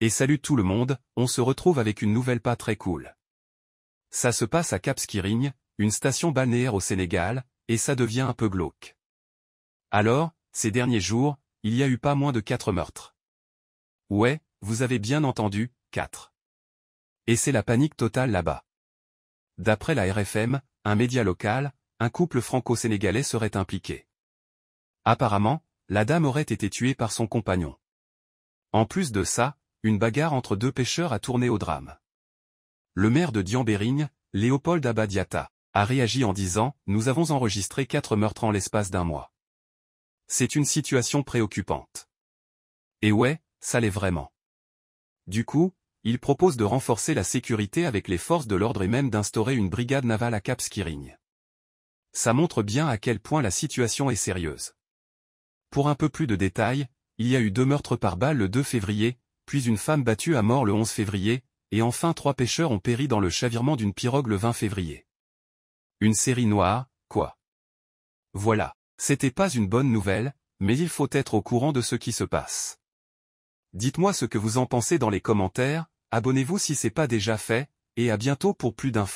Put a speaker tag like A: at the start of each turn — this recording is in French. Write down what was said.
A: Et salut tout le monde, on se retrouve avec une nouvelle pas très cool. Ça se passe à Cap une station balnéaire au Sénégal, et ça devient un peu glauque. Alors, ces derniers jours, il y a eu pas moins de quatre meurtres. Ouais, vous avez bien entendu, quatre. Et c'est la panique totale là-bas. D'après la RFM, un média local, un couple franco-sénégalais serait impliqué. Apparemment, la dame aurait été tuée par son compagnon. En plus de ça, une bagarre entre deux pêcheurs a tourné au drame. Le maire de Diambérigne, Léopold Abadiata, a réagi en disant « Nous avons enregistré quatre meurtres en l'espace d'un mois. C'est une situation préoccupante. » Et ouais, ça l'est vraiment. Du coup, il propose de renforcer la sécurité avec les forces de l'ordre et même d'instaurer une brigade navale à Cap Skirring. Ça montre bien à quel point la situation est sérieuse. Pour un peu plus de détails, il y a eu deux meurtres par balle le 2 février, puis une femme battue à mort le 11 février, et enfin trois pêcheurs ont péri dans le chavirement d'une pirogue le 20 février. Une série noire, quoi. Voilà. C'était pas une bonne nouvelle, mais il faut être au courant de ce qui se passe. Dites-moi ce que vous en pensez dans les commentaires, abonnez-vous si c'est pas déjà fait, et à bientôt pour plus d'infos.